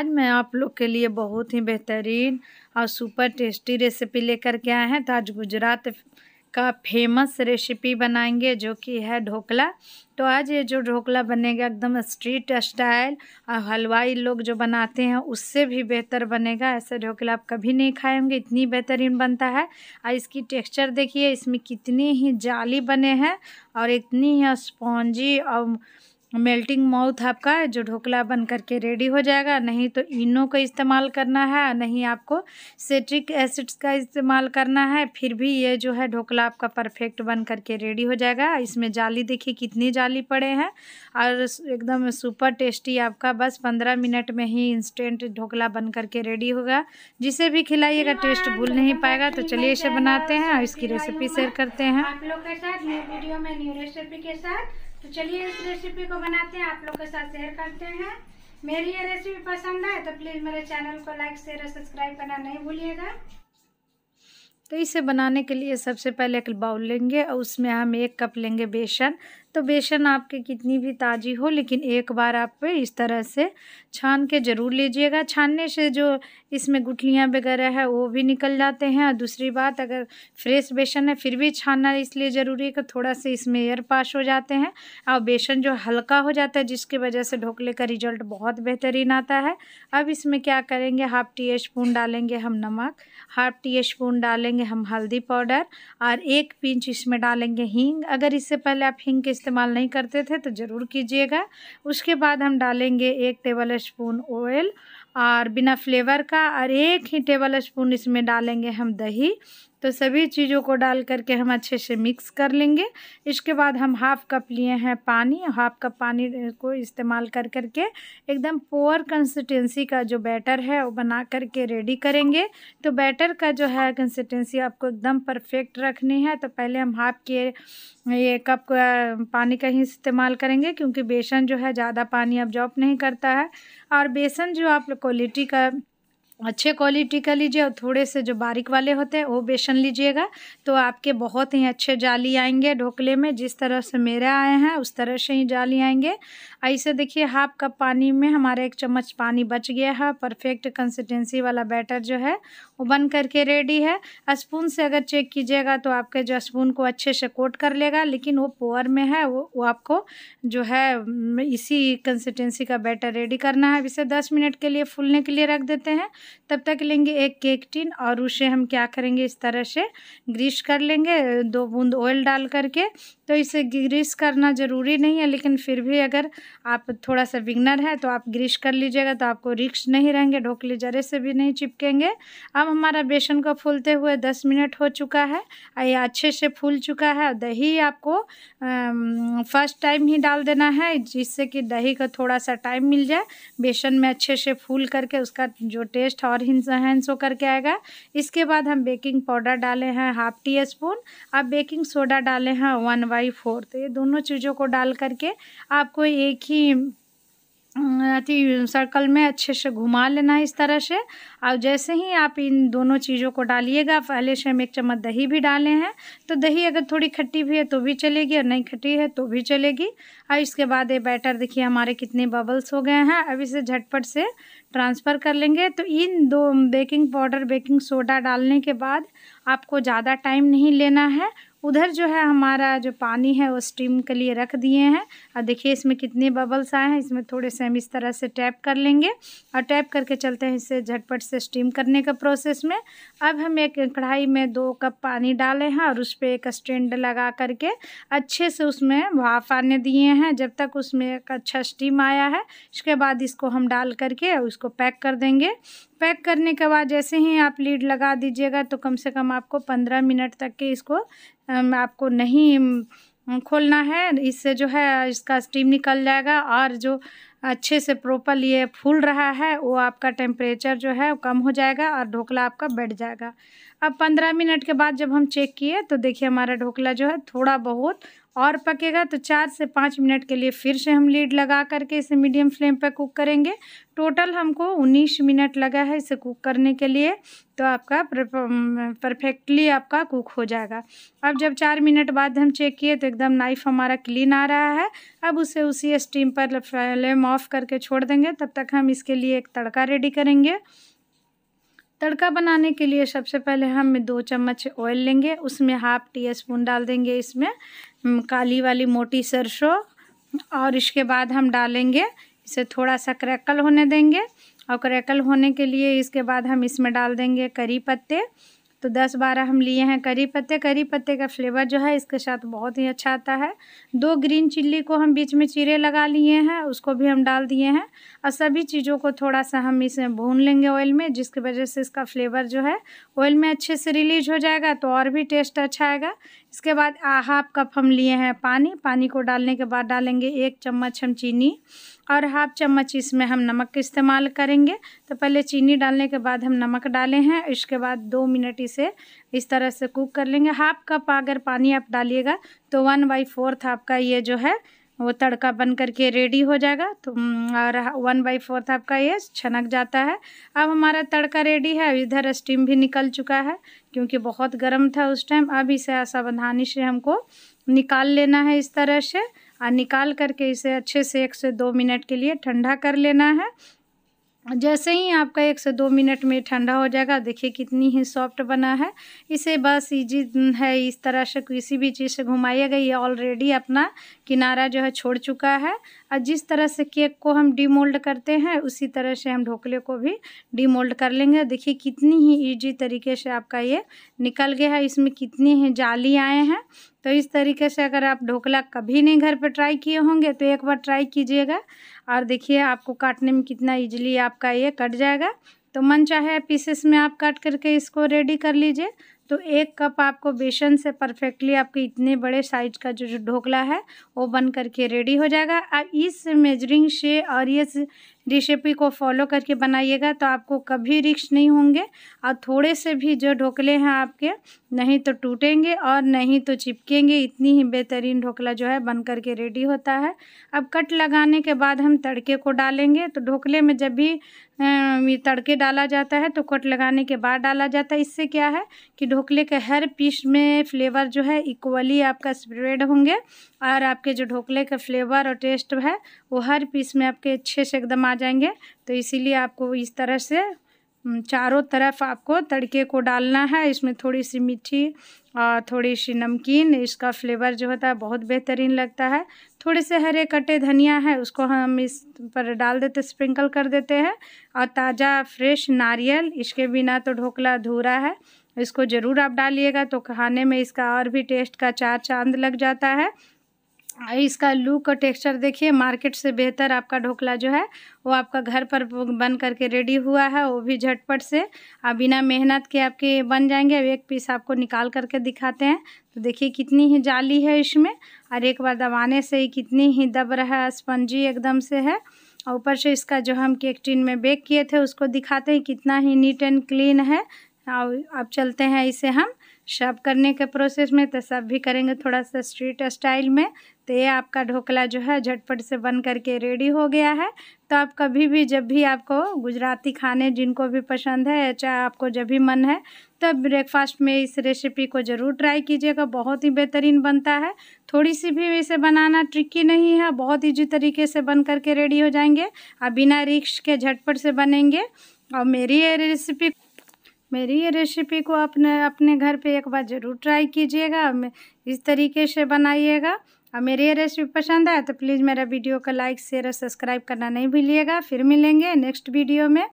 आज मैं आप लोग के लिए बहुत ही बेहतरीन और सुपर टेस्टी रेसिपी लेकर के आए हैं तो आज गुजरात का फेमस रेसिपी बनाएंगे जो कि है ढोकला तो आज ये जो ढोकला बनेगा एकदम स्ट्रीट स्टाइल और हलवाई लोग जो बनाते हैं उससे भी बेहतर बनेगा ऐसा ढोकला आप कभी नहीं खाए होंगे इतनी बेहतरीन बनता है और इसकी टेक्सचर देखिए इसमें कितनी ही जाली बने हैं और इतनी ही स्पॉन्जी और मेल्टिंग माउथ आपका जो ढोकला बन करके रेडी हो जाएगा नहीं तो इनो का इस्तेमाल करना है नहीं आपको सेट्रिक एसिड्स का इस्तेमाल करना है फिर भी ये जो है ढोकला आपका परफेक्ट बन करके रेडी हो जाएगा इसमें जाली देखिए कितनी जाली पड़े हैं और एकदम सुपर टेस्टी आपका बस पंद्रह मिनट में ही इंस्टेंट ढोकला बन करके रेडी होगा जिसे भी खिलाइएगा टेस्ट भूल नहीं पाएगा तो चलिए इसे बनाते हैं और इसकी रेसिपी शेयर करते हैं आप लोग के साथ न्यू वीडियो में न्यू रेसिपी के साथ तो चलिए इस रेसिपी को बनाते हैं आप लोग के साथ शेयर करते हैं मेरी ये रेसिपी पसंद आए तो प्लीज़ मेरे चैनल को लाइक शेयर और सब्सक्राइब करना नहीं भूलिएगा तो इसे बनाने के लिए सबसे पहले एक बाउल लेंगे और उसमें हम एक कप लेंगे बेसन तो बेसन आपके कितनी भी ताज़ी हो लेकिन एक बार आप इस तरह से छान के ज़रूर लीजिएगा छानने से जो इसमें गुठलियाँ वगैरह है वो भी निकल जाते हैं और दूसरी बात अगर फ्रेश बेसन है फिर भी छानना इसलिए ज़रूरी है कि थोड़ा सा इसमें एयर पास हो जाते हैं और बेसन जो हल्का हो जाता है जिसकी वजह से ढोकले का रिजल्ट बहुत बेहतरीन आता है अब इसमें क्या करेंगे हाफ़ टी स्पून डालेंगे हम नमक हाफ़ टी स्पून डालेंगे हम हल्दी पाउडर और एक पिंच इसमें डालेंगे हींग अगर इससे पहले आप हींग के इस्तेमाल नहीं करते थे तो ज़रूर कीजिएगा उसके बाद हम डालेंगे एक टेबल स्पून ऑयल और बिना फ्लेवर का और एक ही टेबल स्पून इसमें डालेंगे हम दही तो सभी चीज़ों को डाल करके हम अच्छे से मिक्स कर लेंगे इसके बाद हम हाफ़ कप लिए हैं पानी हाफ़ कप पानी को इस्तेमाल कर करके एकदम पोअर कंसिस्टेंसी का जो बैटर है वो बना करके रेडी करेंगे तो बैटर का जो है कंसिस्टेंसी आपको एकदम परफेक्ट रखनी है तो पहले हम हाफ़ के ये कप पानी का ही इस्तेमाल करेंगे क्योंकि बेसन जो है ज़्यादा पानी अब जॉब नहीं करता है और बेसन जो आप क्वालिटी का अच्छे क्वालिटी का लीजिए और थोड़े से जो बारीक वाले होते हैं वो बेसन लीजिएगा तो आपके बहुत ही अच्छे जाली आएंगे ढोकले में जिस तरह से मेरे आए हैं उस तरह से ही जाली आएंगे ऐसे देखिए हाफ कप पानी में हमारा एक चम्मच पानी बच गया है परफेक्ट कंसिस्टेंसी वाला बैटर जो है वो बन करके रेडी है स्पून से अगर चेक कीजिएगा तो आपके जो स्पून को अच्छे से कोट कर लेगा लेकिन वो पोअर में है वो वो आपको जो है इसी कंसिस्टेंसी का बैटर रेडी करना है इसे दस मिनट के लिए फूलने के लिए रख देते हैं तब तक लेंगे एक केक टिन और उसे हम क्या करेंगे इस तरह से ग्रीस कर लेंगे दो बूंद ऑयल डाल करके तो इसे ग्रीस करना ज़रूरी नहीं है लेकिन फिर भी अगर आप थोड़ा सा विगनर है तो आप ग्रीस कर लीजिएगा तो आपको रिक्स नहीं रहेंगे ढोकले जरे से भी नहीं चिपकेंगे अब हमारा बेसन को फूलते हुए दस मिनट हो चुका है ये अच्छे से फूल चुका है दही आपको फर्स्ट टाइम ही डाल देना है जिससे कि दही को थोड़ा सा टाइम मिल जाए बेसन में अच्छे से फूल करके उसका जो टेस्ट पेस्ट और हिंस होकर के आएगा इसके बाद हम बेकिंग पाउडर डाले हैं हाफ टी स्पून आप बेकिंग सोडा डाले हैं वन बाई फोर तो ये दोनों चीज़ों को डाल करके आपको एक ही अति सर्कल में अच्छे से घुमा लेना है इस तरह से और जैसे ही आप इन दोनों चीज़ों को डालिएगा पहले से हम एक चम्मच दही भी डाले हैं तो दही अगर थोड़ी खट्टी भी है तो भी चलेगी और नहीं खट्टी है तो भी चलेगी और इसके बाद ये बैटर देखिए हमारे कितने बबल्स हो गए हैं अब इसे झटपट से ट्रांसफ़र कर लेंगे तो इन दो बेकिंग पाउडर बेकिंग सोडा डालने के बाद आपको ज़्यादा टाइम नहीं लेना है उधर जो है हमारा जो पानी है वो स्टीम के लिए रख दिए हैं और देखिए इसमें कितने बबल्स आए हैं इसमें थोड़े से हम इस तरह से टैप कर लेंगे और टैप करके चलते हैं इसे झटपट से स्टीम करने का प्रोसेस में अब हम एक कढ़ाई में दो कप पानी डाले हैं और उस पर एक स्टैंड लगा करके अच्छे से उसमें भाफ आने दिए हैं जब तक उसमें एक अच्छा स्टीम आया है इसके बाद इसको हम डाल करके उसको पैक कर देंगे पैक करने के बाद जैसे ही आप लीड लगा दीजिएगा तो कम से कम आपको पंद्रह मिनट तक के इसको आपको नहीं खोलना है इससे जो है इसका स्टीम निकल जाएगा और जो अच्छे से प्रॉपर ये फूल रहा है वो आपका टेम्परेचर जो है कम हो जाएगा और ढोकला आपका बैठ जाएगा अब पंद्रह मिनट के बाद जब हम चेक किए तो देखिए हमारा ढोकला जो है थोड़ा बहुत और पकेगा तो चार से पाँच मिनट के लिए फिर से हम लीड लगा करके इसे मीडियम फ्लेम पर कुक करेंगे टोटल हमको उन्नीस मिनट लगा है इसे कुक करने के लिए तो आपका परफेक्टली आपका कुक हो जाएगा अब जब चार मिनट बाद हम चेक किए तो एकदम नाइफ़ हमारा क्लीन आ रहा है अब उसे उसी स्टीम पर फ्लेम ऑफ करके छोड़ देंगे तब तक हम इसके लिए एक तड़का रेडी करेंगे तड़का बनाने के लिए सबसे पहले हम दो चम्मच ऑयल लेंगे उसमें हाफ टी स्पून डाल देंगे इसमें काली वाली मोटी सरसों और इसके बाद हम डालेंगे इसे थोड़ा सा क्रैकल होने देंगे और क्रैकल होने के लिए इसके बाद हम इसमें डाल देंगे करी पत्ते तो दस बारह हम लिए हैं करी पत्ते करी पत्ते का फ्लेवर जो है इसके साथ बहुत ही अच्छा आता है दो ग्रीन चिल्ली को हम बीच में चीरे लगा लिए हैं उसको भी हम डाल दिए हैं और सभी चीज़ों को थोड़ा सा हम इसमें भून लेंगे ऑयल में जिसकी वजह से इसका फ्लेवर जो है ऑयल में अच्छे से रिलीज हो जाएगा तो और भी टेस्ट अच्छा आएगा इसके बाद हाफ कप हम लिए हैं पानी पानी को डालने के बाद डालेंगे एक चम्मच हम चीनी और हाफ चम्मच इसमें हम नमक का इस्तेमाल करेंगे तो पहले चीनी डालने के बाद हम नमक डाले हैं इसके बाद दो मिनट इसे इस तरह से कुक कर लेंगे हाफ कप अगर पानी आप डालिएगा तो वन बाई फोर्थ आपका ये जो है वो तड़का बन करके रेडी हो जाएगा तो और वन बाई फोर्थ आपका ये छनक जाता है अब हमारा तड़का रेडी है इधर स्टीम भी निकल चुका है क्योंकि बहुत गर्म था उस टाइम अब इसे सावधानी से हमको निकाल लेना है इस तरह से और निकाल करके इसे अच्छे से एक से दो मिनट के लिए ठंडा कर लेना है जैसे ही आपका एक से दो मिनट में ठंडा हो जाएगा देखिए कितनी ही सॉफ्ट बना है इसे बस इजी है इस तरह से किसी भी चीज़ से घुमाइएगा ये ऑलरेडी अपना किनारा जो है छोड़ चुका है और जिस तरह से केक को हम डीमोल्ड करते हैं उसी तरह से हम ढोकले को भी डीमोल्ड कर लेंगे देखिए कितनी ही ईजी तरीके से आपका ये निकल गया है इसमें कितनी ही जाली आए हैं तो इस तरीके से अगर आप ढोकला कभी नहीं घर पर ट्राई किए होंगे तो एक बार ट्राई कीजिएगा और देखिए आपको काटने में कितना ईजिली आपका ये कट जाएगा तो मन चाहे पीसेस में आप काट करके इसको रेडी कर लीजिए तो एक कप आपको बेसन से परफेक्टली आपके इतने बड़े साइज का जो ढोकला है वो बन करके रेडी हो जाएगा आप इस मेजरिंग से और इस रेसिपी को फॉलो करके बनाइएगा तो आपको कभी रिक्स नहीं होंगे और थोड़े से भी जो ढोकले हैं आपके नहीं तो टूटेंगे और नहीं तो चिपकेंगे इतनी ही बेहतरीन ढोकला जो है बन कर के रेडी होता है अब कट लगाने के बाद हम तड़के को डालेंगे तो ढोकले में जब भी तड़के डाला जाता है तो कट लगाने के बाद डाला जाता है इससे क्या है कि ढोकले के हर पीस में फ्लेवर जो है इक्वली आपका स्प्रेड होंगे और आपके जो ढोकले का फ्लेवर और टेस्ट है वो हर पीस में आपके अच्छे से एकदम आ जाएंगे तो इसीलिए आपको इस तरह से चारों तरफ आपको तड़के को डालना है इसमें थोड़ी सी मीठी और थोड़ी सी नमकीन इसका फ्लेवर जो होता है बहुत बेहतरीन लगता है थोड़े से हरे कटे धनिया है उसको हम इस पर डाल देते स्प्रिंकल कर देते हैं और ताज़ा फ्रेश नारियल इसके बिना तो ढोकला अधूरा है इसको ज़रूर आप डालिएगा तो खाने में इसका और भी टेस्ट का चार चांद लग जाता है इसका लुक और टेक्सचर देखिए मार्केट से बेहतर आपका ढोकला जो है वो आपका घर पर बन करके रेडी हुआ है वो भी झटपट से अब बिना मेहनत के आपके बन जाएंगे अब एक पीस आपको निकाल करके दिखाते हैं तो देखिए कितनी ही जाली है इसमें और एक बार दबाने से ही कितनी ही दब रहा है स्पंजी एकदम से है और ऊपर से इसका जो हम केक टिन में बेक किए थे उसको दिखाते हैं कितना ही नीट एंड क्लीन है और अब चलते हैं इसे हम सब करने के प्रोसेस में तो सब भी करेंगे थोड़ा सा स्ट्रीट स्टाइल में तो ये आपका ढोकला जो है झटपट से बन करके रेडी हो गया है तो आप कभी भी जब भी आपको गुजराती खाने जिनको भी पसंद है या चाहे आपको जब भी मन है तब तो ब्रेकफास्ट में इस रेसिपी को ज़रूर ट्राई कीजिएगा बहुत ही बेहतरीन बनता है थोड़ी सी भी इसे बनाना ट्रिकी नहीं है बहुत ईजी तरीके से बन करके रेडी हो जाएंगे और बिना रिक्श के झटपट से बनेंगे और मेरी ये रेसिपी मेरी ये रेसिपी को अपने अपने घर पे एक बार ज़रूर ट्राई कीजिएगा इस तरीके से बनाइएगा तो और मेरी ये रेसिपी पसंद आए तो प्लीज़ मेरा वीडियो को लाइक शेयर और सब्सक्राइब करना नहीं भूलिएगा फिर मिलेंगे नेक्स्ट वीडियो में